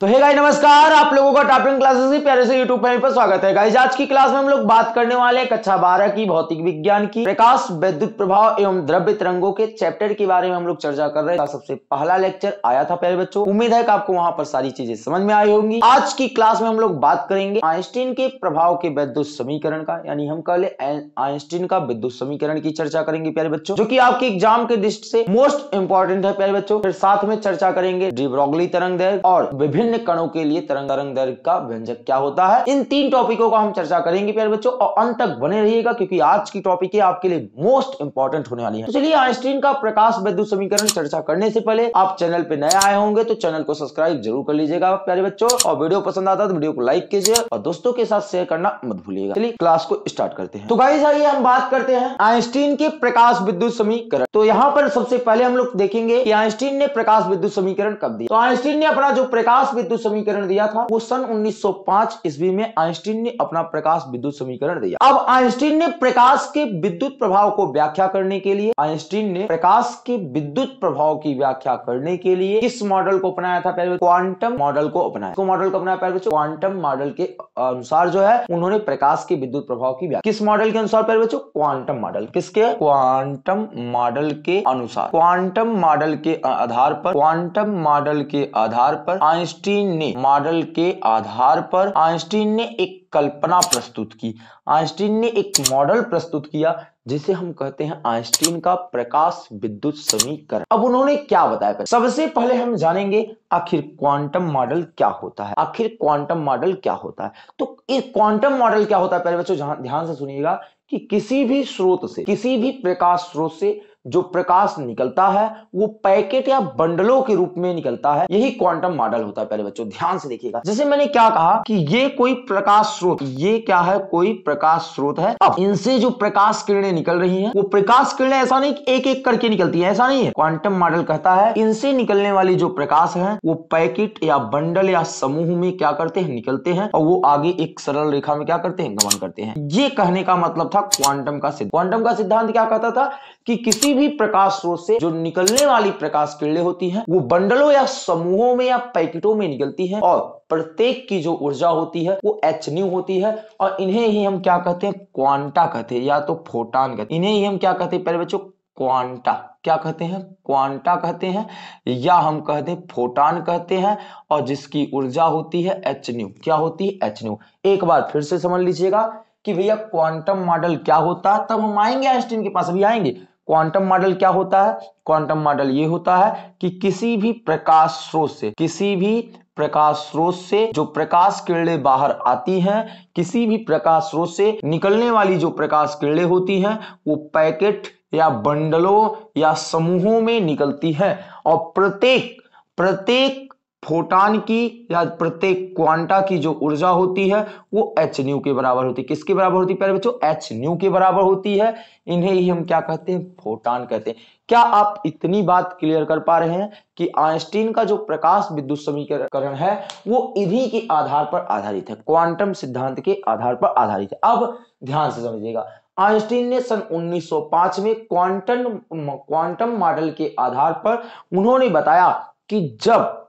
तो hey guys नमस्कार आप लोगों का टॉपिंग क्लासेस की प्यारे से यूट्यूब चैनल पर स्वागत है गाइस आज की क्लास में हम लोग बात करने वाले हैं कक्षा बारह की भौतिक विज्ञान की प्रकाश वैद्युत प्रभाव एवं द्रव्य तरंगों के चैप्टर के बारे में हम लोग चर्चा कर रहे हैं सबसे पहला लेक्चर आया था प्यारे बच्चों उम्मीद है कि आपको वहां पर सारी चीजें समझ में आई होंगी आज की क्लास में हम लोग बात करेंगे आइंस्टीन के प्रभाव के वैद्युत समीकरण का यानी हम कह ले आइंस्टीन का विद्युत समीकरण की चर्चा करेंगे प्यारे बच्चों जो की आपके एग्जाम के दृष्टि से मोस्ट इंपॉर्टेंट है प्यारे बच्चों फिर साथ में चर्चा करेंगे तरंग और विभिन्न विभिन्न कणों के लिए तरंगारंग दैर्घ्य का व्यंजक क्या होता है इन तीन टॉपिकों का हम चर्चा करेंगे प्यारे बच्चों और अंत तक बने रहिएगा क्योंकि आज की टॉपिक है आपके लिए मोस्ट इंपॉर्टेंट होने वाली है तो चलिए आइंस्टीन का प्रकाश विद्युत समीकरण चर्चा करने से पहले आप चैनल पे नए आए होंगे तो चैनल को सब्सक्राइब जरूर कर लीजिएगा प्यारे बच्चों और वीडियो पसंद आता है तो वीडियो को लाइक कीजिए और दोस्तों के साथ शेयर करना मत भूलिएगा चलिए क्लास को स्टार्ट करते हैं तो गाइस आइए हम बात करते हैं आइंस्टीन के प्रकाश विद्युत समीकरण तो यहाँ पर सबसे पहले हम लोग देखेंगे कि आइंस्टीन ने प्रकाश विद्युत समीकरण कब दिया तो आइंस्टीन ने अपना जो प्रकाश विद्युत समीकरण दिया था वो सन 1905 ईस्वी में आइंस्टीन ने अपना प्रकाश विद्युत समीकरण दिया अब आइंस्टीन ने प्रकाश के विद्युत प्रभाव को व्याख्या करने के लिए आइंस्टीन ने प्रकाश के विद्युत प्रभाव की व्याख्या करने के लिए किस मॉडल को अपनाया था पहले क्वांटम मॉडल को अपनाया मॉडल को अपनाया पहले क्वांटम मॉडल के अनुसार जो है उन्होंने प्रकाश के विद्युत प्रभाव की व्याख्या किस मॉडल के अनुसार पहले बच्चों क्वांटम मॉडल किसके क्वांटम मॉडल के अनुसार क्वांटम मॉडल के आधार पर क्वांटम मॉडल के आधार पर आइंस्टीन आइंस्टीन ने मॉडल के आधार पर आइंस्टीन ने एक कल्पना प्रस्तुत की आइंस्टीन ने एक मॉडल प्रस्तुत किया जिसे हम कहते हैं आइंस्टीन का प्रकाश विद्युत समीकरण अब उन्होंने क्या बताया सबसे पहले हम जानेंगे आखिर क्वांटम मॉडल क्या होता है आखिर क्वांटम मॉडल क्या होता है तो ये क्वांटम मॉडल क्या होता है पहले बच्चों ध्यान से सुनिएगा कि किसी भी स्रोत से किसी भी प्रकाश स्रोत से जो प्रकाश निकलता है वो पैकेट या बंडलों के रूप में निकलता है यही क्वांटम मॉडल होता है पहले बच्चों ध्यान से देखिएगा जैसे मैंने क्या कहा कि ये कोई प्रकाश स्रोत ये क्या है कोई प्रकाश स्रोत है अब इनसे जो प्रकाश किरणें निकल रही हैं वो प्रकाश किरणें ऐसा नहीं एक एक करके निकलती है ऐसा नहीं है क्वांटम मॉडल कहता है इनसे निकलने वाली जो प्रकाश है वो पैकेट या बंडल या समूह में क्या करते हैं निकलते हैं और वो आगे एक सरल रेखा में क्या करते हैं गमन करते हैं ये कहने का मतलब था क्वांटम का सिद्धांत क्वांटम का सिद्धांत क्या कहता था कि किसी भी प्रकाश स्रोत से जो निकलने वाली प्रकाश किरणें होती हैं वो बंडलों या समूहों में या पैकेटों में निकलती हैं और प्रत्येक की जो ऊर्जा होती है वो एच न्यू होती है और इन्हें ही हम क्या कहते हैं क्वांटा कहते हैं या तो फोटान कहते हैं इन्हें ही हम क्या कहते हैं पहले बच्चों क्वांटा क्या कहते हैं क्वांटा कहते हैं या हम कहते हैं फोटान कहते हैं और जिसकी ऊर्जा होती है एच न्यू क्या होती है एच न्यू एक बार फिर से समझ लीजिएगा कि भैया क्वांटम मॉडल क्या होता है तब हम आएंगे आइंस्टीन के पास अभी आएंगे क्वांटम मॉडल क्या होता है क्वांटम मॉडल ये होता है कि किसी भी प्रकाश स्रोत से किसी भी प्रकाश स्रोत से जो प्रकाश किरणें बाहर आती हैं किसी भी प्रकाश स्रोत से निकलने वाली जो प्रकाश किरणें होती हैं वो पैकेट या बंडलों या समूहों में निकलती है और प्रत्येक प्रत्येक फोटान की या प्रत्येक क्वांटा की जो ऊर्जा होती है वो एच न्यू के बराबर होती है किसके बराबर होती है बच्चों एच न्यू के बराबर होती है इन्हें ही हम क्या कहते हैं फोटान कहते हैं क्या आप इतनी बात क्लियर कर पा रहे हैं कि आइंस्टीन का जो प्रकाश विद्युत समीकरण है वो इन्हीं के आधार पर आधारित है क्वांटम सिद्धांत के आधार पर आधारित है अब ध्यान से समझिएगा आइंस्टीन ने सन 1905 में क्वांटम क्वांटम मॉडल के आधार पर उन्होंने बताया कि जब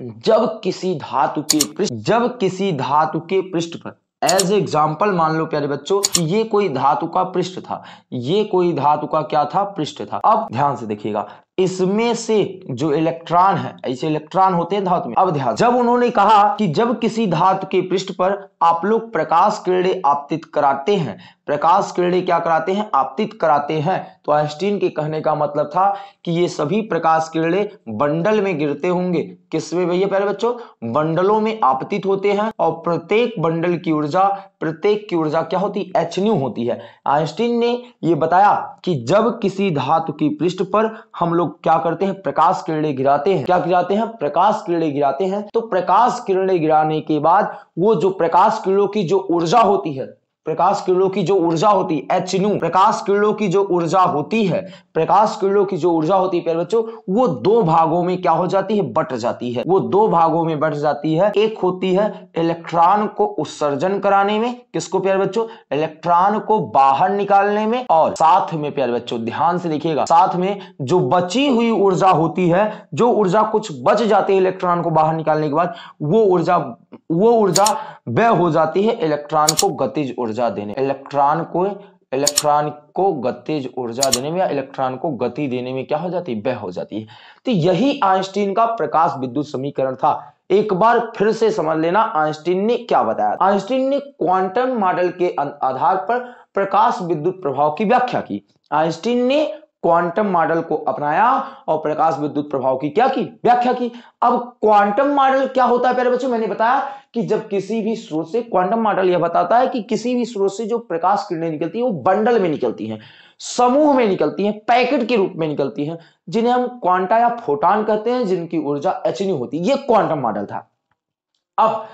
जब किसी धातु के पृष्ठ जब किसी धातु के पृष्ठ पर एज एग्जाम्पल मान लो प्यारे बच्चों कि ये कोई धातु का पृष्ठ था ये कोई धातु का क्या था पृष्ठ था अब ध्यान से देखिएगा इसमें से जो इलेक्ट्रॉन है ऐसे इलेक्ट्रॉन होते हैं धातु में अब ध्यान जब उन्होंने कहा कि जब किसी धातु के पृष्ठ पर आप लोग प्रकाश किरणें आपतित कराते हैं प्रकाश किरणें क्या कराते हैं आपतित कराते हैं तो आइंस्टीन के कहने का मतलब था कि ये सभी प्रकाश किरणें बंडल में गिरते होंगे किसमें भैया प्यारे बच्चों बंडलों में आपतित होते हैं और प्रत्येक बंडल की ऊर्जा प्रत्येक की ऊर्जा क्या होती है एच न्यू होती है आइंस्टीन ने ये बताया कि जब किसी धातु की पृष्ठ पर हम लोग क्या करते हैं प्रकाश किरणें गिराते हैं क्या गिराते हैं प्रकाश किरणें गिराते हैं तो प्रकाश किरणें गिराने के बाद वो जो प्रकाश किरणों की जो ऊर्जा होती है प्रकाश किरणों की जो ऊर्जा होती है एच न्यू प्रकाश किरणों की जो ऊर्जा होती है प्रकाश किरणों की जो ऊर्जा होती है प्यारे बच्चों वो दो भागों में क्या हो जाती है बट जाती है वो दो भागों में बट जाती है एक होती है इलेक्ट्रॉन को उत्सर्जन कराने में किसको प्यारे बच्चों इलेक्ट्रॉन को बाहर निकालने में और साथ में प्यारे बच्चों ध्यान से देखिएगा साथ में जो बची हुई ऊर्जा होती है जो ऊर्जा कुछ बच जाती है इलेक्ट्रॉन को बाहर निकालने के बाद वो ऊर्जा वो ऊर्जा व्यय हो जाती है इलेक्ट्रॉन को गतिज ऊर्जा ऊर्जा देने इलेक्ट्रॉन को इलेक्ट्रॉन को गतिज ऊर्जा देने में या इलेक्ट्रॉन को गति देने में क्या हो जाती है वह हो जाती है तो यही आइंस्टीन का प्रकाश विद्युत समीकरण था एक बार फिर से समझ लेना आइंस्टीन ने क्या बताया आइंस्टीन ने क्वांटम मॉडल के आधार पर प्रकाश विद्युत प्रभाव की व्याख्या की आइंस्टीन ने क्वांटम मॉडल को अपनाया और प्रकाश विद्युत प्रभाव की क्या की व्याख्या की अब क्वांटम मॉडल क्या होता है प्यारे बच्चों मैंने बताया कि जब किसी भी स्रोत से क्वांटम मॉडल यह बताता है कि किसी भी स्रोत से जो प्रकाश किरणें निकलती है वो बंडल में निकलती है समूह में निकलती है पैकेट के रूप में निकलती है जिन्हें हम क्वांटा या फोटान कहते हैं जिनकी ऊर्जा एच होती है ये क्वांटम मॉडल था अब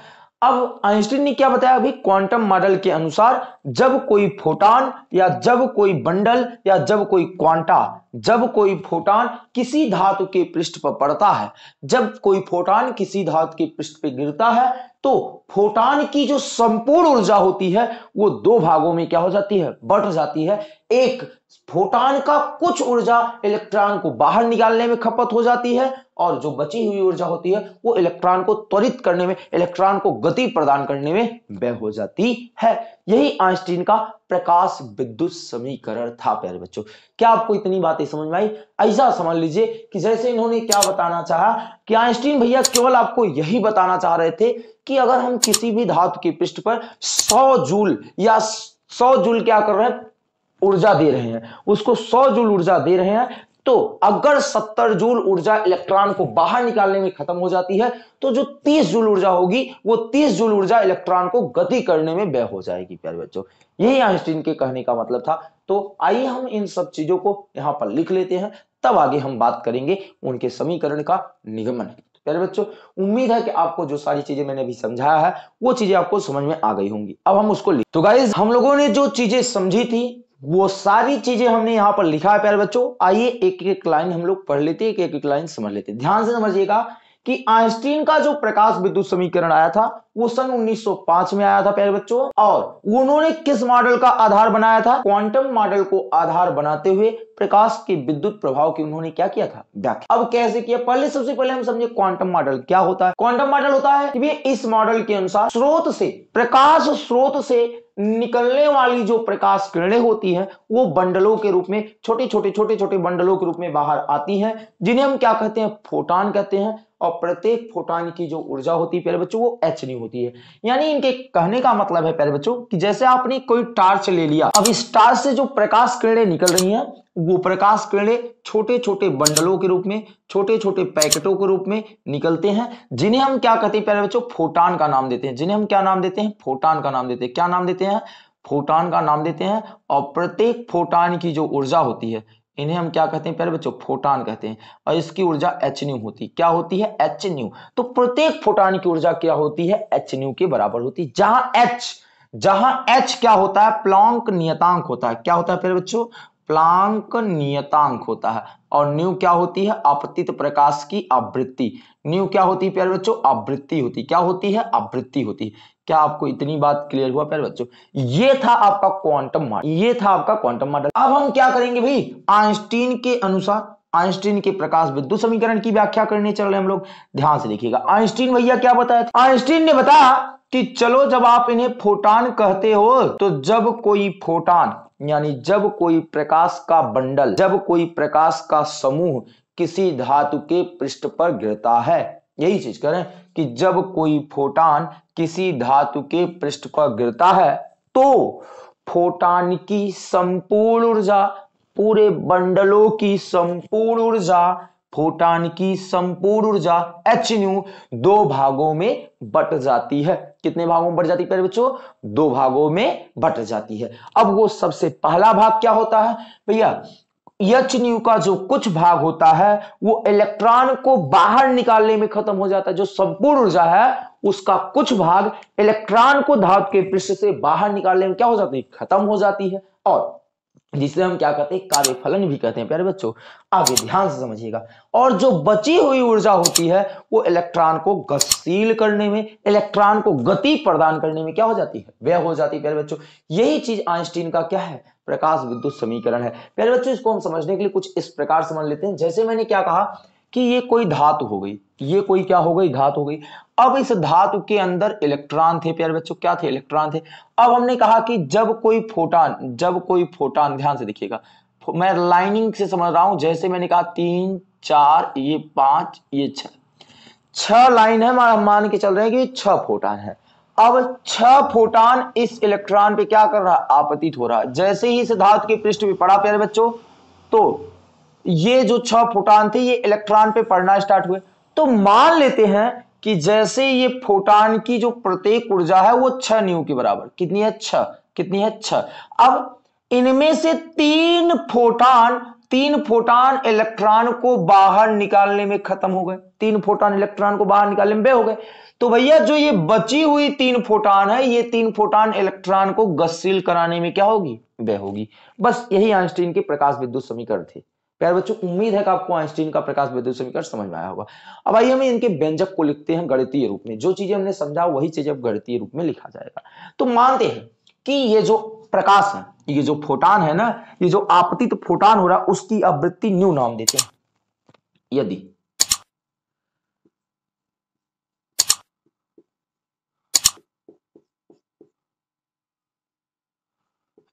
अब आइंस्टीन ने क्या बताया अभी क्वांटम मॉडल के अनुसार जब कोई फोटान या जब कोई बंडल या जब कोई क्वांटा जब कोई फोटान किसी धातु के पृष्ठ पर पड़ता है जब कोई फोटान किसी धातु के पृष्ठ पर गिरता है तो फोटान की जो संपूर्ण ऊर्जा होती है वो दो भागों में क्या हो जाती है बट जाती है एक फोटान का कुछ ऊर्जा इलेक्ट्रॉन को बाहर निकालने में खपत हो जाती है और जो बची हुई ऊर्जा होती है वो इलेक्ट्रॉन को त्वरित करने में इलेक्ट्रॉन को गति प्रदान करने में व्यय हो जाती है यही आइंस्टीन का प्रकाश विद्युत समीकरण था प्यारे बच्चों क्या आपको इतनी बातें समझ में आई ऐसा समझ लीजिए कि जैसे इन्होंने क्या बताना चाहा कि आइंस्टीन भैया केवल आपको यही बताना चाह रहे थे कि अगर हम किसी भी धातु के पृष्ठ पर 100 जूल या 100 जूल क्या कर रहे हैं ऊर्जा दे रहे हैं उसको 100 जूल ऊर्जा दे रहे हैं तो अगर 70 जूल ऊर्जा इलेक्ट्रॉन को बाहर निकालने में खत्म हो जाती है तो जो 30 जूल ऊर्जा होगी वो 30 जूल ऊर्जा इलेक्ट्रॉन को गति करने में व्यय हो जाएगी प्यारे बच्चों यही आइंस्टीन के कहने का मतलब था तो आइए हम इन सब चीजों को यहाँ पर लिख लेते हैं तब आगे हम बात करेंगे उनके समीकरण का निगमन तो प्यारे बच्चों उम्मीद है कि आपको जो सारी चीजें मैंने अभी समझाया है वो चीजें आपको समझ में आ गई होंगी अब हम उसको तो गाइज हम लोगों ने जो चीजें समझी थी वो सारी चीजें हमने यहां पर लिखा है प्यारे बच्चों आइए एक एक लाइन हम लोग पढ़ लेते हैं एक एक लाइन समझ लेते हैं ध्यान से समझिएगा कि आइंस्टीन का जो प्रकाश विद्युत समीकरण आया था वो सन 1905 में आया था पहले बच्चों और उन्होंने किस मॉडल का आधार बनाया था क्वांटम मॉडल को आधार बनाते हुए प्रकाश के विद्युत प्रभाव की उन्होंने क्या किया था व्याख्या अब कैसे किया पहले सबसे पहले हम समझे क्वांटम मॉडल क्या होता है क्वांटम मॉडल होता है कि इस मॉडल के अनुसार स्रोत से प्रकाश स्रोत से निकलने वाली जो प्रकाश किरणें होती हैं वो बंडलों के रूप में छोटे छोटे छोटे छोटे बंडलों के रूप में बाहर आती हैं जिन्हें हम क्या कहते हैं फोटान कहते हैं और प्रत्येक फोटोन की जो ऊर्जा होती है प्यारे बच्चों वो एच नहीं होती है यानी इनके कहने का मतलब है प्यारे बच्चों कि जैसे आपने कोई टार्च ले लिया अब इस टार्च से जो प्रकाश किरणें निकल रही हैं वो प्रकाश किरणें छोटे छोटे बंडलों के रूप में छोटे छोटे पैकेटों के रूप में निकलते हैं जिन्हें हम क्या कहते हैं प्यारे बच्चों फोटान का नाम देते हैं जिन्हें हम क्या नाम देते हैं फोटान का नाम देते हैं क्या नाम देते हैं फोटान का नाम देते हैं और प्रत्येक फोटान की जो ऊर्जा होती है इन्हें हम क्या कहते हैं प्यारे बच्चों फोटान कहते हैं और इसकी ऊर्जा एच न्यू होती क्या होती है एच न्यू तो प्रत्येक फोटान की ऊर्जा क्या होती है एच न्यू के बराबर होती है जहां एच जहां एच क्या होता है प्लांक नियतांक होता है क्या होता है प्यारे बच्चों प्लांक नियतांक होता है और न्यू क्या होती है आपतित प्रकाश की आवृत्ति न्यू क्या होती है प्यारे बच्चों आवृत्ति होती क्या होती है आवृत्ति होती क्या आपको इतनी बात क्लियर हुआ प्यारे बच्चों ये था आपका क्वांटम मॉडल ये था आपका क्वांटम मॉडल अब हम क्या करेंगे भाई आइंस्टीन के अनुसार आइंस्टीन के प्रकाश विद्युत समीकरण की व्याख्या करने चल रहे हम लोग ध्यान से देखिएगा आइंस्टीन भैया क्या बताया था आइंस्टीन ने बताया कि चलो जब आप इन्हें फोटान कहते हो तो जब कोई फोटान यानी जब कोई प्रकाश का बंडल जब कोई प्रकाश का समूह किसी धातु के पृष्ठ पर गिरता है यही चीज करें कि जब कोई फोटान किसी धातु के पृष्ठ पर गिरता है तो फोटान की संपूर्ण ऊर्जा पूरे बंडलों की संपूर्ण ऊर्जा फोटान की संपूर्ण ऊर्जा एच न्यू दो भागों में बट जाती है कितने भागों में बट जाती है बच्चों दो भागों में बट जाती है अब वो सबसे पहला भाग क्या होता है भैया यच न्यू का जो कुछ भाग होता है वो इलेक्ट्रॉन को बाहर निकालने में खत्म हो जाता है जो संपूर्ण ऊर्जा है उसका कुछ भाग इलेक्ट्रॉन को धातु के पृष्ठ से बाहर निकालने में क्या हो जाती है खत्म हो जाती है और जिसे हम क्या कहते हैं कार्यफलन भी कहते हैं प्यारे बच्चों आगे ध्यान से समझिएगा और जो बची हुई ऊर्जा होती है वो इलेक्ट्रॉन को गतिशील करने में इलेक्ट्रॉन को गति प्रदान करने में क्या हो जाती है व्यय हो जाती है प्यारे बच्चों यही चीज आइंस्टीन का क्या है प्रकाश विद्युत समीकरण है प्यारे बच्चों इसको हम समझने के लिए कुछ इस प्रकार समझ लेते हैं जैसे मैंने क्या कहा कि ये कोई धातु हो गई ये कोई क्या हो गई धातु हो गई अब इस धातु के अंदर इलेक्ट्रॉन थे प्यारे बच्चों क्या थे इलेक्ट्रॉन थे अब हमने कहा कि जब कोई फोटान जब कोई फोटान ध्यान से देखिएगा मैं लाइनिंग से समझ रहा हूं जैसे मैंने कहा तीन चार ये पांच ये छह छह लाइन है मान के चल रहे हैं कि छह फोटान है अब छह फोटान इस इलेक्ट्रॉन पे क्या कर रहा है आपतित हो रहा है जैसे ही इस धातु की पृष्ठ भी पड़ा प्यारे बच्चों तो ये जो छह फोटान थे ये इलेक्ट्रॉन पे पड़ना स्टार्ट हुए तो मान लेते हैं कि जैसे ये फोटान की जो प्रत्येक ऊर्जा है वो छह न्यू के बराबर कितनी है छह कितनी है छह अब इनमें से तीन फोटान तीन फोटान इलेक्ट्रॉन को बाहर निकालने में खत्म हो गए तीन फोटान इलेक्ट्रॉन को बाहर निकालने में बे हो गए तो भैया जो ये बची हुई तीन फोटान है ये तीन फोटान इलेक्ट्रॉन को गस्सील कराने में क्या होगी बे होगी बस यही आइंस्टीन के प्रकाश विद्युत समीकरण थे प्यार बच्चों उम्मीद है कि आपको आइंस्टीन का प्रकाश विद्युत समीकरण समझ में आया होगा अब आइए हम इनके व्यंजक को लिखते हैं गणितीय रूप में जो चीजें हमने समझा वही चीजें अब गणितीय रूप में लिखा जाएगा तो मानते हैं कि ये जो प्रकाश है ये जो फोटान है ना ये जो आपतित फोटान हो रहा है उसकी आवृत्ति न्यू नाम देते हैं यदि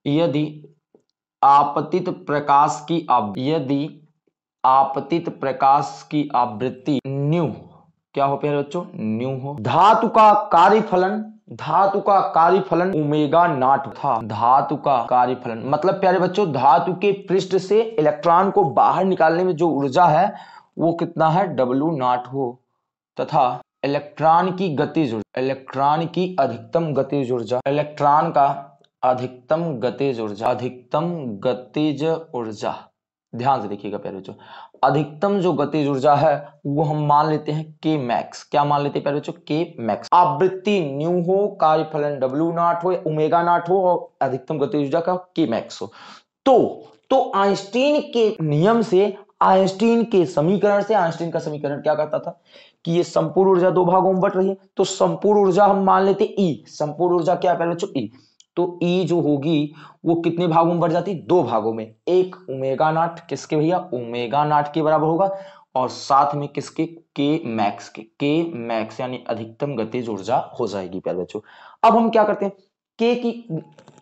यदि आपतित प्रकाश की यदि आपतित प्रकाश की आवृत्ति न्यू क्या हो प्यारे बच्चों न्यू हो धातु का कार्य फलन धातु का कार्य फलन उमेगा नाट था धातु का कार्य फलन मतलब प्यारे बच्चों धातु के पृष्ठ से इलेक्ट्रॉन को बाहर निकालने में जो ऊर्जा है वो कितना है डब्लू नाट हो तथा इलेक्ट्रॉन की गतिज ऊर्जा इलेक्ट्रॉन की अधिकतम गतिज ऊर्जा इलेक्ट्रॉन का अधिकतम गतिज ऊर्जा अधिकतम गतिज ऊर्जा ध्यान से देखिएगा प्यारे बच्चों अधिकतम जो गतिज ऊर्जा है वो हम मान लेते हैं के मैक्स क्या मान लेते हैं पहले बच्चों के मैक्स आवृत्ति न्यू हो कार्य फलन डब्ल्यू नॉट हो उमेगा नॉट हो और अधिकतम गतिज ऊर्जा का के मैक्स हो तो तो आइंस्टीन के नियम से आइंस्टीन के समीकरण से आइंस्टीन का समीकरण क्या करता था कि ये संपूर्ण ऊर्जा दो भागों में बट रही है तो संपूर्ण ऊर्जा हम मान लेते ई e। संपूर्ण ऊर्जा क्या पहले बच्चों ई e। तो ई जो होगी वो कितने भागों में बढ़ जाती दो भागों में एक ओमेगा नाट किसके भैया ओमेगा नाट के बराबर होगा और साथ में किसके के मैक्स के के मैक्स यानी अधिकतम गतिज ऊर्जा हो जाएगी प्यारे बच्चों अब हम क्या करते हैं के की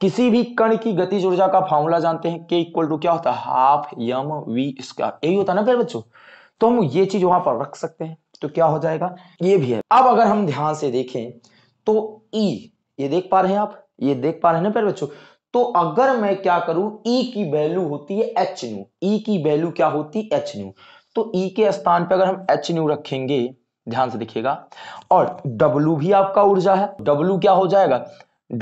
किसी भी कण की गतिज ऊर्जा का फॉर्मूला जानते हैं के इक्वल टू क्या होता है हाफ यम वी स्क्वायर यही होता है ना प्यारे बच्चों तो हम ये चीज वहां पर रख सकते हैं तो क्या हो जाएगा ये भी है अब अगर हम ध्यान से देखें तो ई ये देख पा रहे हैं आप ये देख पा रहे हैं ना प्यारे बच्चों तो अगर मैं क्या करूं ई e की वैल्यू होती है एच न्यू ई की वैल्यू क्या होती है एच न्यू तो ई e के स्थान पर अगर हम एच न्यू रखेंगे ध्यान से देखिएगा और डब्लू भी आपका ऊर्जा है डब्लू क्या हो जाएगा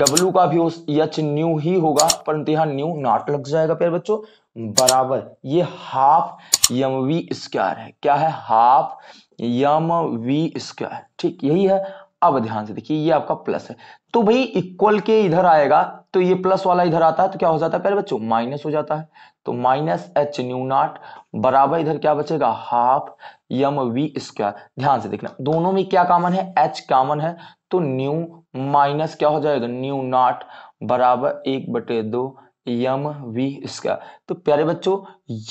डब्लू का भी एच न्यू ही होगा परंतु यहाँ न्यू नॉट लग जाएगा प्यारे बच्चों बराबर ये हाफ यम वी स्क्वायर है क्या है हाफ यम वी स्क्वायर ठीक यही है अब ध्यान से देखिए ये आपका प्लस है तो भाई इक्वल के इधर आएगा तो ये प्लस वाला इधर आता है तो क्या हो जाता है पहले बच्चों माइनस हो जाता है तो माइनस एच न्यू नॉट बराबर इधर क्या बचेगा हाफ यम वी स्क्वायर ध्यान से देखना दोनों में क्या कॉमन है एच कॉमन है तो न्यू माइनस क्या हो जाएगा न्यू नॉट बराबर एक बटे दो यम वी स्क्वायर तो प्यारे बच्चों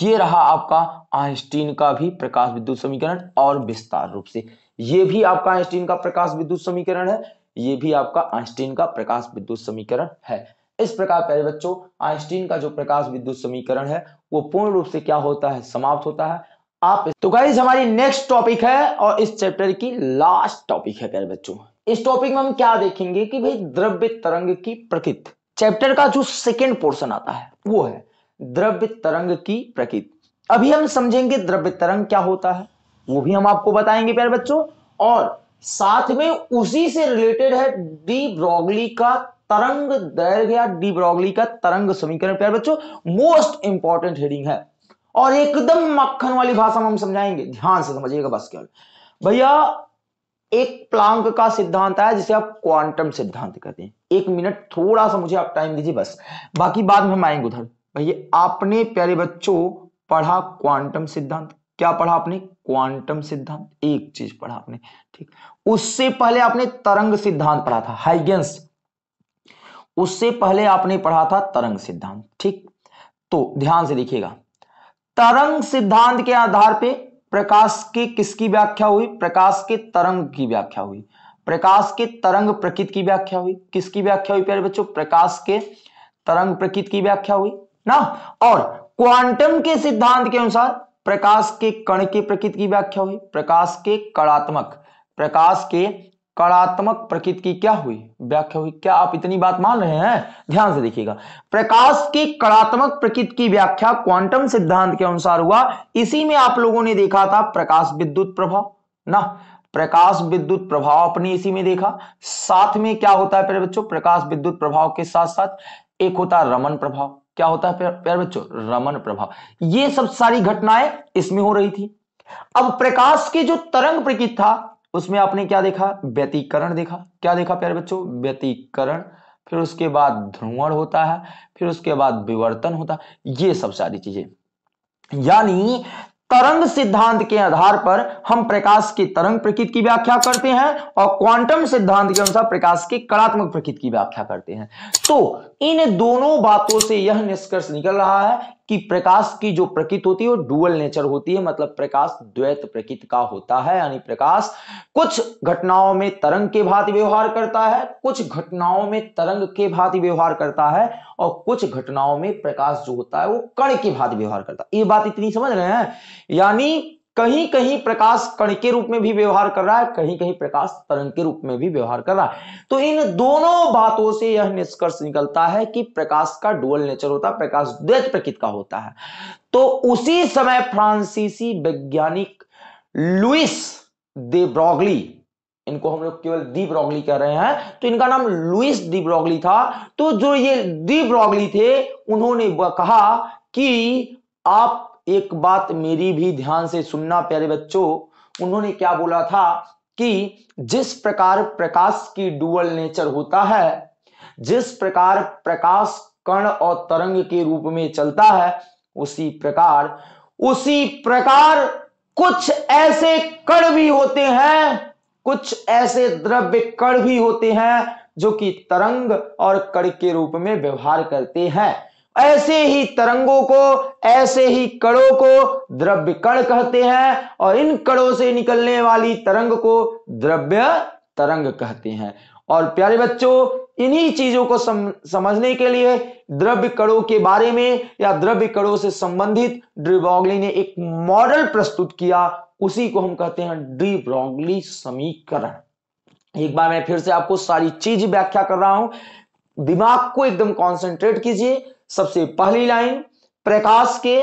ये रहा आपका आइंस्टीन का भी प्रकाश विद्युत समीकरण और विस्तार रूप से ये भी आपका आइंस्टीन का प्रकाश विद्युत समीकरण है ये भी आपका आइंस्टीन का प्रकाश विद्युत समीकरण है इस प्रकार प्यारे बच्चों आइंस्टीन का जो प्रकाश विद्युत समीकरण है वो पूर्ण रूप से क्या होता है समाप्त होता है आप तो गाइज हमारी नेक्स्ट टॉपिक है और इस चैप्टर की लास्ट टॉपिक है प्यारे बच्चों इस टॉपिक में हम क्या देखेंगे कि भाई द्रव्य तरंग की प्रकृति चैप्टर का जो सेकेंड पोर्शन आता है वो है द्रव्य तरंग की प्रकृति अभी हम समझेंगे द्रव्य तरंग क्या होता है वो भी हम आपको बताएंगे प्यारे बच्चों और साथ में उसी से रिलेटेड है डी ब्रॉगली का तरंग दैर्घ्य या डी ब्रॉगली का तरंग समीकरण प्यारे बच्चों मोस्ट इंपॉर्टेंट हेडिंग है और एकदम मक्खन वाली भाषा में हम समझाएंगे ध्यान से समझिएगा बस केवल भैया एक प्लांक का सिद्धांत आया जिसे आप क्वांटम सिद्धांत कहते हैं एक मिनट थोड़ा सा मुझे आप टाइम दीजिए बस बाकी बाद में हम आएंगे उधर भैया आपने प्यारे बच्चों पढ़ा क्वांटम सिद्धांत क्या पढ़ा आपने क्वांटम सिद्धांत एक चीज पढ़ा आपने ठीक उससे पहले आपने तरंग सिद्धांत पढ़ा था हाइगेंस उससे पहले आपने पढ़ा था तरंग सिद्धांत ठीक तो ध्यान से देखिएगा तरंग सिद्धांत के आधार पे प्रकाश के किसकी व्याख्या हुई प्रकाश के तरंग की व्याख्या हुई प्रकाश के तरंग प्रकृति की व्याख्या हुई किसकी व्याख्या हुई प्यारे बच्चों प्रकाश के तरंग प्रकृति की व्याख्या हुई ना और क्वांटम के सिद्धांत के अनुसार प्रकाश के कण के प्रकृति की व्याख्या हुई प्रकाश के कलात्मक प्रकाश के कलात्मक प्रकृति की क्या हुई व्याख्या हुई क्या आप इतनी बात मान रहे हैं ध्यान से देखिएगा प्रकाश की कलात्मक प्रकृति की व्याख्या क्वांटम सिद्धांत के अनुसार हुआ इसी में आप लोगों ने देखा था प्रकाश विद्युत प्रभाव ना प्रकाश विद्युत प्रभाव अपने इसी में देखा साथ में क्या होता है बच्चों प्रकाश विद्युत प्रभाव के साथ साथ एक होता है रमन प्रभाव क्या होता है प्यार, बच्चों रमन प्रभाव ये सब सारी घटनाएं इसमें हो रही थी अब प्रकाश के जो तरंग प्रकृत था उसमें आपने क्या देखा व्यतीकरण देखा क्या देखा प्यारे बच्चों व्यतीकरण फिर उसके बाद ध्रुवण होता है फिर उसके बाद विवर्तन होता है ये सब सारी चीजें यानी तरंग सिद्धांत के आधार पर हम प्रकाश की तरंग प्रकृति की व्याख्या करते हैं और क्वांटम सिद्धांत के अनुसार प्रकाश की कलात्मक प्रकृति की व्याख्या करते हैं तो इन दोनों बातों से यह निष्कर्ष निकल रहा है कि प्रकाश की जो प्रकृति होती है वो डुअल नेचर होती है मतलब प्रकाश द्वैत प्रकृति का होता है यानी प्रकाश कुछ घटनाओं में तरंग के भांति व्यवहार करता है कुछ घटनाओं में तरंग के भांति व्यवहार करता है और कुछ घटनाओं में प्रकाश जो होता है वो कण के भांति व्यवहार करता है ये बात इतनी समझ रहे हैं यानी कहीं कहीं प्रकाश कण के रूप में भी व्यवहार कर रहा है कहीं कहीं प्रकाश तरंग के रूप में भी व्यवहार कर रहा है तो इन दोनों बातों से यह निष्कर्ष निकलता है कि प्रकाश का डुअल नेचर होता है प्रकाश द्वैत प्रकृति का होता है तो उसी समय फ्रांसीसी वैज्ञानिक लुइस दे ब्रॉगली इनको हम लोग केवल दी ब्रॉगली कह रहे हैं तो इनका नाम लुइस डी ब्रॉगली था तो जो ये दी ब्रॉगली थे उन्होंने कहा कि आप एक बात मेरी भी ध्यान से सुनना प्यारे बच्चों उन्होंने क्या बोला था कि जिस प्रकार प्रकाश की डुअल नेचर होता है जिस प्रकार प्रकाश कण और तरंग के रूप में चलता है उसी प्रकार उसी प्रकार कुछ ऐसे कण भी होते हैं कुछ ऐसे द्रव्य कण भी होते हैं जो कि तरंग और कण के रूप में व्यवहार करते हैं ऐसे ही तरंगों को ऐसे ही कड़ों को द्रव्य कण कहते हैं और इन कड़ों से निकलने वाली तरंग को द्रव्य तरंग कहते हैं और प्यारे बच्चों इन्हीं चीजों को सम, समझने के लिए द्रव्य कणों के बारे में या द्रव्य कणों से संबंधित ड्रिब्रॉगली ने एक मॉडल प्रस्तुत किया उसी को हम कहते हैं ड्रिब्रॉगली समीकरण एक बार मैं फिर से आपको सारी चीज व्याख्या कर रहा हूं दिमाग को एकदम कॉन्सेंट्रेट कीजिए सबसे पहली लाइन प्रकाश के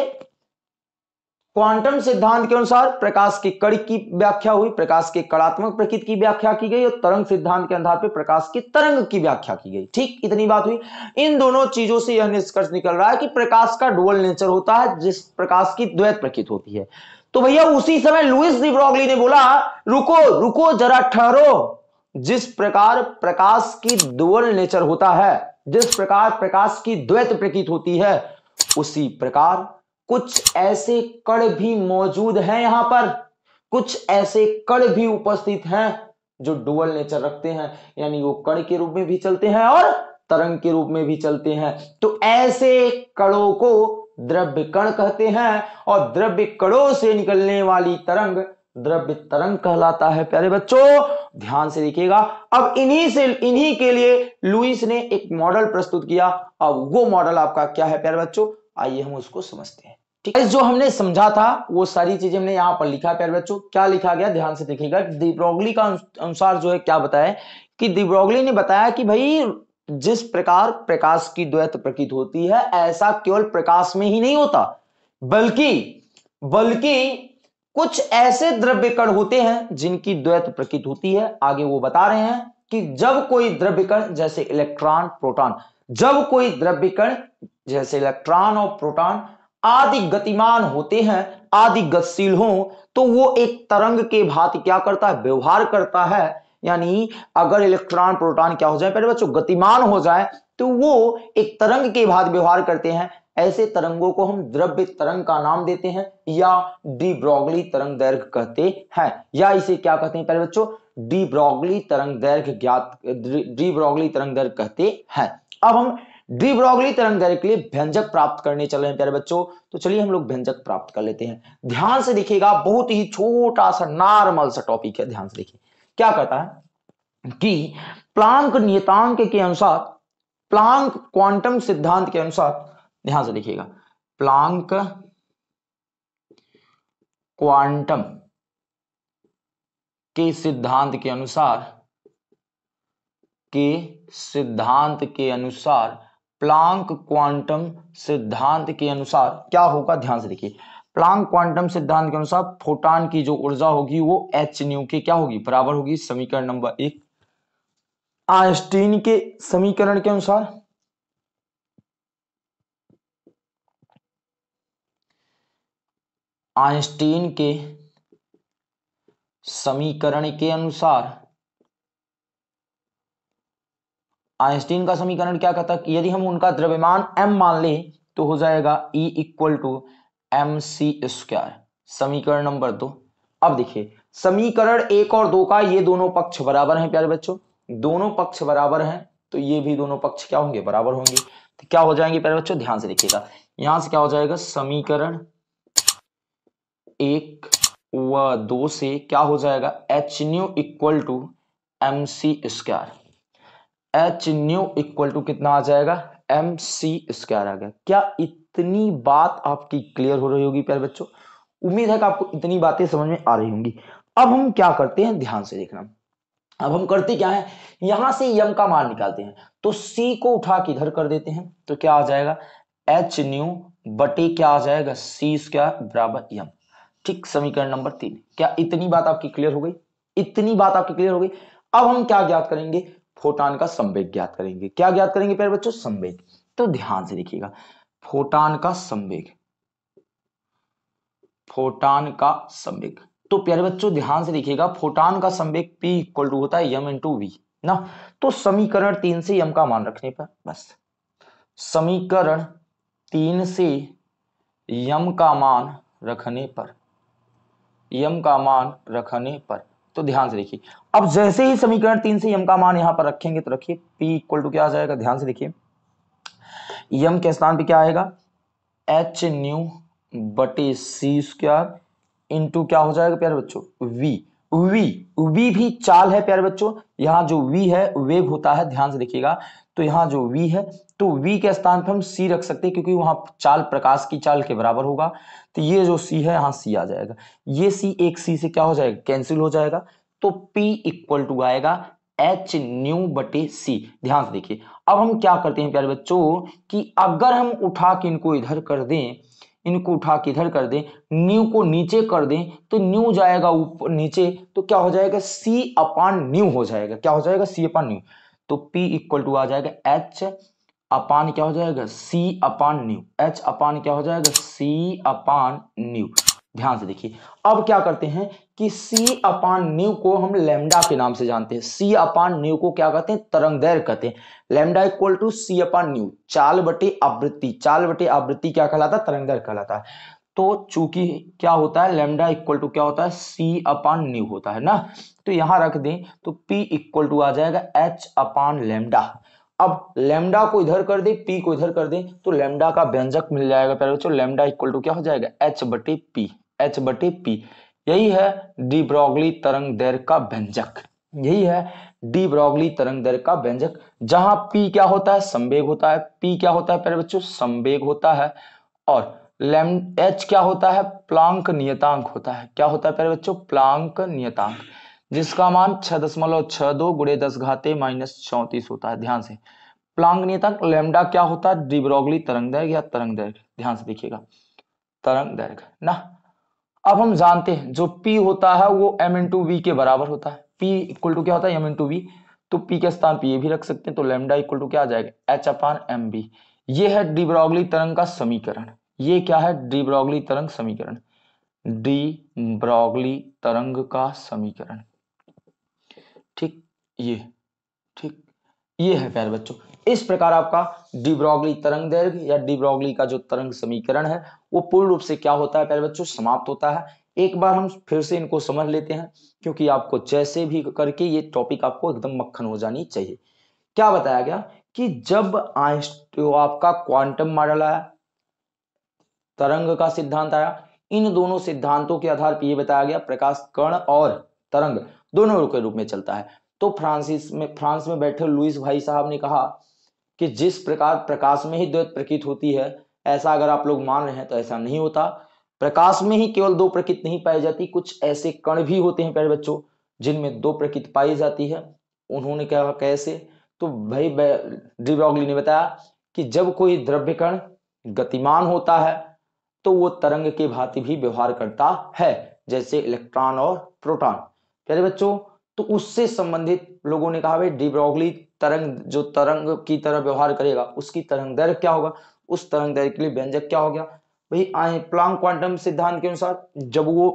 क्वांटम सिद्धांत के अनुसार प्रकाश की कड़ी की व्याख्या हुई प्रकाश के कड़ात्मक प्रकृति की व्याख्या की गई और तरंग सिद्धांत के आधार पर प्रकाश की तरंग की व्याख्या की गई ठीक इतनी बात हुई इन दोनों चीजों से यह निष्कर्ष निकल रहा है कि प्रकाश का डुअल नेचर होता है जिस प्रकाश की द्वैत प्रकृति होती है तो भैया उसी समय लुइस डिब्रॉगली ने बोला रुको रुको जरा ठहरो जिस प्रकार प्रकाश की दुअल नेचर होता है जिस प्रकार प्रकाश की द्वैत प्रतीत होती है उसी प्रकार कुछ ऐसे कण भी मौजूद हैं यहां पर कुछ ऐसे कण भी उपस्थित हैं जो डुअल नेचर रखते हैं यानी वो कण के रूप में भी चलते हैं और तरंग के रूप में भी चलते हैं तो ऐसे कणों को द्रव्य कण कहते हैं और द्रव्य कणों से निकलने वाली तरंग द्रव्य तरंग कहलाता है प्यारे बच्चों ध्यान से देखिएगा अब इन्हीं से इन्हीं के लिए लुइस ने एक मॉडल प्रस्तुत किया अब वो मॉडल आपका क्या है प्यारे बच्चों आइए हम उसको समझते हैं ठीक है जो हमने समझा था वो सारी चीजें हमने यहाँ पर लिखा प्यारे बच्चों क्या लिखा गया ध्यान से देखिएगा दिब्रोगली का अनुसार जो है क्या बताया कि दिब्रोगली ने बताया कि भाई जिस प्रकार प्रकाश की द्वैत प्रकृत होती है ऐसा केवल प्रकाश में ही नहीं होता बल्कि बल्कि कुछ ऐसे द्रव्य कण होते हैं जिनकी द्वैत प्रकृति होती है आगे वो बता रहे हैं कि जब कोई द्रव्य कण जैसे इलेक्ट्रॉन प्रोटॉन जब कोई द्रव्य कण जैसे इलेक्ट्रॉन और प्रोटॉन आदि गतिमान होते हैं आदि गतिशील हो तो वो एक तरंग के भांति क्या करता है व्यवहार करता है यानी अगर इलेक्ट्रॉन प्रोटॉन क्या हो जाए पहले बच्चों गतिमान हो जाए तो वो एक तरंग के भात व्यवहार करते हैं ऐसे तरंगों को हम द्रव्य तरंग का नाम देते हैं या डी ब्रॉगली तरंग दैर्घ्य कहते हैं या इसे क्या कहते हैं पहले बच्चों डी ब्रॉगली तरंग दैर्घ्य ज्ञात डी ब्रॉगली तरंग दैर्घ्य कहते हैं अब हम डी ब्रॉगली तरंग दैर्घ्य के लिए व्यंजक प्राप्त करने चल रहे हैं प्यारे बच्चों तो चलिए हम लोग व्यंजक प्राप्त कर लेते हैं ध्यान से देखिएगा बहुत ही छोटा सा नॉर्मल सा टॉपिक है ध्यान से देखिए क्या कहता है कि प्लांक नियतांक के अनुसार प्लांक क्वांटम सिद्धांत के अनुसार ध्यान से देखिएगा प्लांक क्वांटम के सिद्धांत के अनुसार के सिद्धांत के अनुसार प्लांक क्वांटम सिद्धांत के अनुसार क्या होगा ध्यान से देखिए प्लांक क्वांटम सिद्धांत के अनुसार फोटान की जो ऊर्जा होगी वो एच न्यू के क्या होगी बराबर होगी समीकरण नंबर एक आइंस्टीन के समीकरण के अनुसार आइंस्टीन के समीकरण के अनुसार आइंस्टीन का समीकरण क्या कहता है यदि हम उनका द्रव्यमान m मान ले तो हो जाएगा E equal to m c square समीकरण नंबर दो अब देखिए समीकरण एक और दो का ये दोनों पक्ष बराबर हैं प्यारे बच्चों दोनों पक्ष बराबर हैं तो ये भी दोनों पक्ष क्या होंगे बराबर होंगे तो क्या हो जाएंगे प्यारे बच्चों ध्यान से देखिएगा यहां से क्या हो जाएगा समीकरण एक व दो से क्या हो जाएगा h nu equal to m c square h nu equal to कितना आ जाएगा एम सी स्क्वायर आ गया क्या इतनी बात आपकी क्लियर हो रही होगी प्यारे बच्चों उम्मीद है कि आपको इतनी बातें समझ में आ रही होंगी अब हम क्या करते हैं ध्यान से देखना अब हम करते क्या है यहां से यम का मान निकालते हैं तो सी को उठा के इधर कर देते हैं तो क्या आ जाएगा एच न्यू बटे क्या आ जाएगा सी स्क्वायर बराबर यम ठीक समीकरण नंबर तीन क्या इतनी बात आपकी क्लियर हो गई इतनी बात आपकी क्लियर हो गई अब हम क्या ज्ञात करेंगे फोटान का संवेग ज्ञात करेंगे क्या ज्ञात करेंगे प्यारे बच्चों संवेग तो ध्यान से देखिएगा फोटान का संवेग फोटान का संवेग तो प्यारे बच्चों ध्यान से देखिएगा फोटान का संवेग पी इक्वल टू होता है यम इंटू वी ना तो समीकरण तीन से यम का मान रखने पर बस समीकरण तीन से यम का मान रखने पर यम का मान रखने पर तो ध्यान से देखिए अब जैसे ही समीकरण तीन से यम का मान यहां पर रखेंगे तो रखिए p इक्वल टू क्या आ जाएगा ध्यान से देखिए यम के स्थान पे क्या आएगा एच न्यू बटे सी स्क्वायर इंटू क्या हो जाएगा प्यारे बच्चों v वी वी भी चाल है प्यारे बच्चों यहां जो वी है वेग होता है ध्यान से देखिएगा तो यहां जो वी है तो वी के स्थान पर हम सी रख सकते हैं क्योंकि वहां चाल प्रकाश की चाल के बराबर होगा तो ये जो सी है यहां सी आ जाएगा ये सी एक सी से क्या हो जाएगा कैंसिल हो जाएगा तो पी इक्वल टू आएगा एच न्यू बटे सी ध्यान से देखिए अब हम क्या करते हैं प्यारे बच्चों कि अगर हम उठा के इनको इधर कर दें इनको उठा के इधर कर दें न्यू को नीचे कर दें तो न्यू जाएगा ऊपर नीचे तो क्या हो जाएगा सी अपान न्यू हो जाएगा क्या हो जाएगा सी अपान न्यू तो पी इक्वल टू आ जाएगा एच अपान क्या हो जाएगा सी अपान न्यू एच अपान क्या हो जाएगा सी अपान न्यू ध्यान से देखिए अब क्या करते हैं कि सी अपान न्यू को हम लेमडा के नाम से जानते हैं सी अपान न्यू को क्या कहते हैं तरंग दैर कहते हैं lambda equal to C upon nu चाल बटे आवृत्ति चाल बटे आवृत्ति क्या कहलाता है तरंग दैर कहलाता है तो चूंकि क्या होता है लेमडा इक्वल टू क्या होता है सी अपान न्यू होता है ना तो यहां रख दें तो पी इक्वल टू आ जाएगा एच अपान लेमडा अब लेमडा को इधर कर दे पी को इधर कर दे तो लेमडा का व्यंजक मिल जाएगा पहले बच्चों लेमडा इक्वल टू क्या हो जाएगा एच बटे पी एच बटे पी यही है डी ब्रोगली तरंग दैर का व्यंजक यही है डी ब्रोगली तरंग दैर का व्यंजक जहां पी क्या होता है संवेग होता है पी क्या होता है प्यारे बच्चों संवेग होता है और लेम एच क्या होता है प्लांक नियतांक होता है क्या होता है प्यारे बच्चों प्लांक नियतांक जिसका मान छह दशमलव छह दो गुड़े दस घाते माइनस चौतीस होता है ध्यान से प्लांक नियतांक लेमडा क्या होता है डिब्रोगली तरंग दैर्घ्य या तरंग दैर्घ्य ध्यान से देखिएगा तरंग दैर्घ्य ना अब हम जानते हैं जो P होता है वो एम इन टू वी के बराबर होता है P इक्वल टू क्या होता है एम इन टू वी तो P के स्थान पर ये भी रख सकते हैं तो लेमडा इक्वल टू क्या आ जाएगा एच अपान एम बी ये है डिब्रॉगली तरंग का समीकरण ये क्या है डिब्रॉगली तरंग समीकरण डी ब्रॉगली तरंग का समीकरण ठीक ये ठीक ये है प्यारे बच्चों इस प्रकार आपका डिब्रॉगली तरंग दैर्घ्य या डिब्रॉगली का जो तरंग समीकरण है वो पूर्ण रूप से क्या होता है प्यारे बच्चों समाप्त होता है एक बार हम फिर से इनको समझ लेते हैं क्योंकि आपको जैसे भी करके ये टॉपिक आपको एकदम मक्खन हो जानी चाहिए क्या बताया गया कि जब तो आपका क्वांटम मॉडल आया तरंग का सिद्धांत आया इन दोनों सिद्धांतों के आधार पर यह बताया गया प्रकाश कण और तरंग दोनों के रूप में चलता है तो फ्रांसिस में फ्रांस में बैठे लुइस भाई साहब ने कहा कि जिस प्रकार प्रकाश में ही द्वैत प्रकृत होती है ऐसा अगर आप लोग मान रहे हैं तो ऐसा नहीं होता प्रकाश में ही केवल दो प्रकृति नहीं पाई जाती कुछ ऐसे कण भी होते हैं प्यारे बच्चों जिनमें दो प्रकृति पाई जाती है उन्होंने कहा कैसे तो भाई डिब्रॉगली ने बताया कि जब कोई द्रव्य कण गतिमान होता है तो वो तरंग के भांति भी व्यवहार करता है जैसे इलेक्ट्रॉन और प्रोटॉन प्यारे बच्चों तो उससे संबंधित लोगों ने कहा भाई डिब्रॉगली तरंग जो तरंग की तरह व्यवहार करेगा उसकी तरंग दर क्या होगा उस तरंग दैर्घ्य के लिए व्यंजक क्या हो गया भाई आए प्लांग क्वांटम सिद्धांत के अनुसार जब वो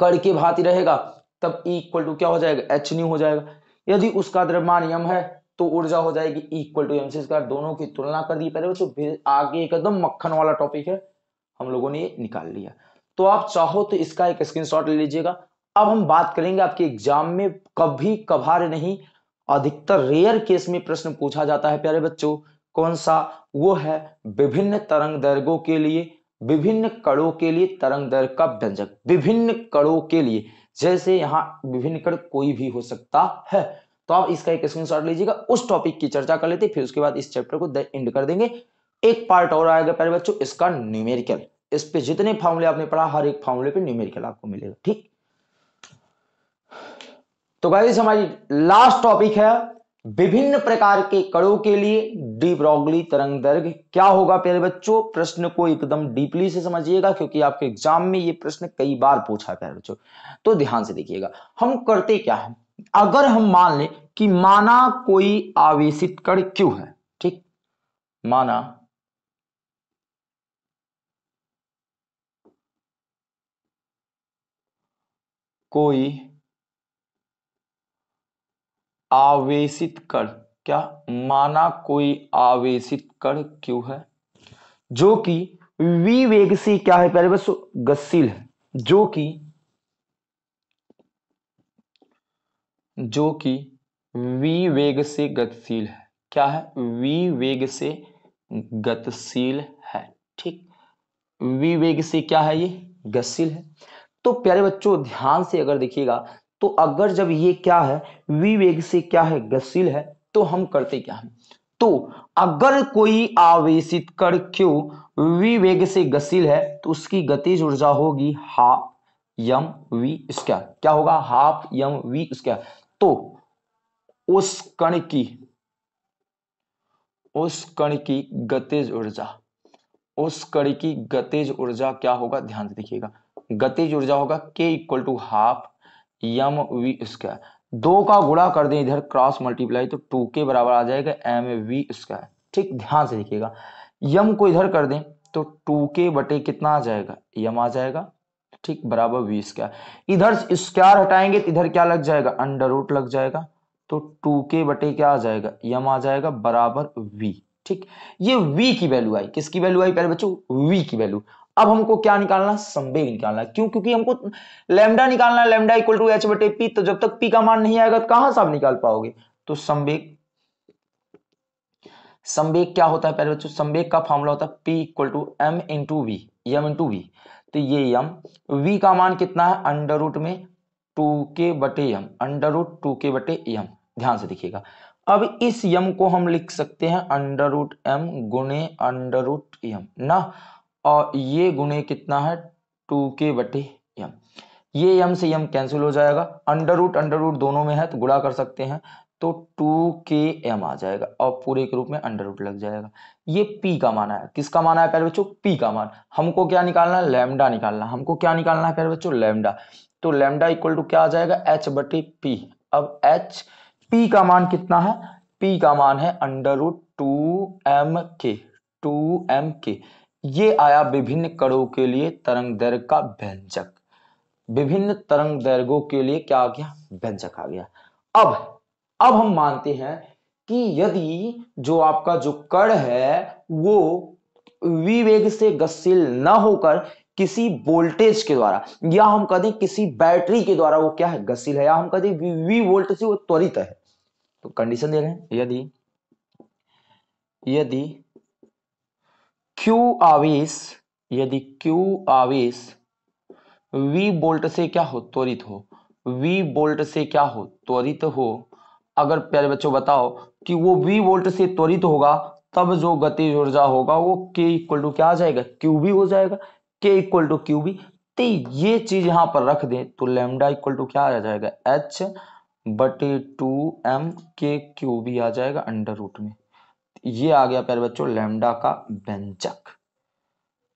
कर के भांति रहेगा तब इक्वल टू क्या हो जाएगा एच न्यू हो जाएगा यदि उसका द्रव्यमान यम है तो ऊर्जा हो जाएगी इक्वल टू एमसी स्क्वायर दोनों की तुलना कर दी पहले तो आगे एकदम मक्खन वाला टॉपिक है हम लोगों ने ये निकाल लिया तो आप चाहो तो इसका एक स्क्रीनशॉट ले लीजिएगा अब हम बात करेंगे आपके एग्जाम में कभी कभार नहीं अधिकतर रेयर केस में प्रश्न पूछा जाता है प्यारे बच्चों कौन सा वो है विभिन्न तरंग दर्गो के लिए विभिन्न कड़ों के लिए तरंग दर्ग का व्यंजक विभिन्न कड़ों के लिए जैसे यहाँ विभिन्न कण कोई भी हो सकता है तो आप इसका एक स्क्रीनशॉट लीजिएगा उस टॉपिक की चर्चा कर लेते फिर उसके बाद इस चैप्टर को एंड कर देंगे एक पार्ट और आएगा पहले बच्चों इसका न्यूमेरिकल इस पे जितने फॉर्मुले आपने पढ़ा हर एक फॉर्मुले पे न्यूमेरिकल आपको मिलेगा ठीक तो गाइस हमारी लास्ट टॉपिक है विभिन्न प्रकार के कणों के लिए डी ब्रॉगली तरंग दर्ग क्या होगा प्यारे बच्चों प्रश्न को एकदम डीपली से समझिएगा क्योंकि आपके एग्जाम में ये प्रश्न कई बार पूछा प्यारे बच्चों तो ध्यान से देखिएगा हम करते क्या है अगर हम मान लें कि माना कोई आवेशित कण क्यों है ठीक माना कोई आवेशित कर क्या माना कोई आवेशित कर क्यों है जो कि से क्या है प्यारे बस गतिशील है जो कि जो कि विवेग से गतिशील है क्या है विवेग से गतिशील है ठीक विवेग से क्या है ये गतिशील है तो प्यारे बच्चों ध्यान से अगर देखिएगा तो अगर जब ये क्या है विवेग से क्या है गतिशील है तो हम करते क्या है तो अगर कोई आवेशित कर क्यों विवेग से गतिशील है तो उसकी गतिज ऊर्जा होगी हाफ यम वी स्क्वायर क्या होगा हाफ यम वी स्क्वायर तो उस कण की उस कण की गतिज ऊर्जा उस कण की गतिज ऊर्जा क्या होगा ध्यान से देखिएगा गतिज ऊर्जा होगा के equal to half M V square दो का गुड़ा कर दें इधर क्रॉस मल्टीप्लाई तो टू के बराबर आ जाएगा एम वी स्क्वायर ठीक ध्यान से देखिएगा यम को इधर कर दें तो टू के बटे कितना आ जाएगा यम आ जाएगा ठीक बराबर वी स्क्वायर इधर स्क्वायर हटाएंगे तो इधर क्या लग जाएगा अंडर रूट लग जाएगा तो टू के बटे क्या आ जाएगा यम आ जाएगा बराबर वी ठीक ये वी की वैल्यू आई किसकी वैल्यू आई पहले बच्चों वी की वैल्यू अब हमको क्या निकालना संवेग निकालना क्यों क्योंकि हमको लेमडा निकालना लेमडा इक्वल टू एच बटे पी तो जब तक पी का मान नहीं आएगा तो कहां से आप निकाल पाओगे तो संवेग संवेग क्या होता है पहले बच्चों संवेग का फॉर्मूला होता है P equal to M into V M into V तो ये यम वी का मान कितना है अंडर रूट में टू के बटे यम अंडर रूट टू के बटे यम ध्यान से देखिएगा अब इस यम को हम लिख सकते हैं अंडर रूट एम गुणे अंडर रूट यम ना और ये गुणे कितना है टू के बटे यम ये यम से यम कैंसिल हो जाएगा अंडर रूट अंडर रूट दोनों में है तो गुणा कर सकते हैं तो टू के एम आ जाएगा और पूरे के रूप में अंडर रूट लग जाएगा ये पी का मान है किसका मान है पहले बच्चों पी का मान हमको क्या निकालना है लेमडा निकालना हमको क्या निकालना है पहले बच्चों लेमडा तो लेमडा इक्वल टू क्या आ जाएगा एच बटे पी अब एच पी का मान कितना है पी का मान है अंडर रूट टू एम के टू एम के ये आया विभिन्न कणों के लिए तरंग दैर्घ्य का व्यंजक विभिन्न तरंग दर्गो के लिए क्या आ गया व्यंजक आ गया अब अब हम मानते हैं कि यदि जो आपका जो कण है वो विवेग से गतिशील न होकर किसी वोल्टेज के द्वारा या हम कह दें किसी बैटरी के द्वारा वो क्या है गतिशील है या हम कह दें वी वोल्ट से वो त्वरित है तो कंडीशन दे रहे हैं यदि यदि क्यू आवेश यदि क्यू आवेश वी बोल्ट से क्या हो त्वरित हो वी बोल्ट से क्या हो त्वरित हो अगर प्यारे बच्चों बताओ कि वो वी वोल्ट से त्वरित होगा तब जो गतिज ऊर्जा होगा वो के इक्वल टू क्या आ जाएगा क्यू भी हो जाएगा के इक्वल टू क्यू भी तो ये चीज यहां पर रख दें तो लेमडा इक्वल टू क्या आ जाएगा एच बटे टू एम के क्यू भी आ जाएगा अंडर रूट में ये आ गया प्यारे बच्चों लैम्डा का व्यंजक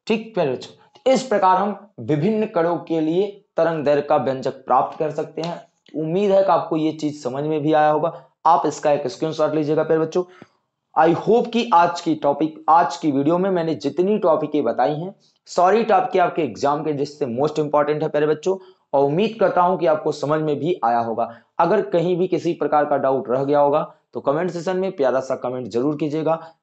ठीक प्यारे बच्चों तो इस प्रकार हम विभिन्न कणों के लिए तरंग दैर्घ्य का व्यंजक प्राप्त कर सकते हैं उम्मीद है कि आपको ये चीज समझ में भी आया होगा आप इसका एक स्क्रीनशॉट लीजिएगा प्यारे बच्चों आई होप कि आज की टॉपिक आज की वीडियो में मैंने जितनी टॉपिक बताई हैं सॉरी टॉपिक आपके एग्जाम के जिससे मोस्ट इंपॉर्टेंट है प्यारे बच्चों और उम्मीद करता हूं कि आपको समझ में भी आया होगा अगर कहीं भी किसी प्रकार का डाउट रह गया होगा तो कमेंट सेशन में प्यारा सा कमेंट जरूर कीजिएगा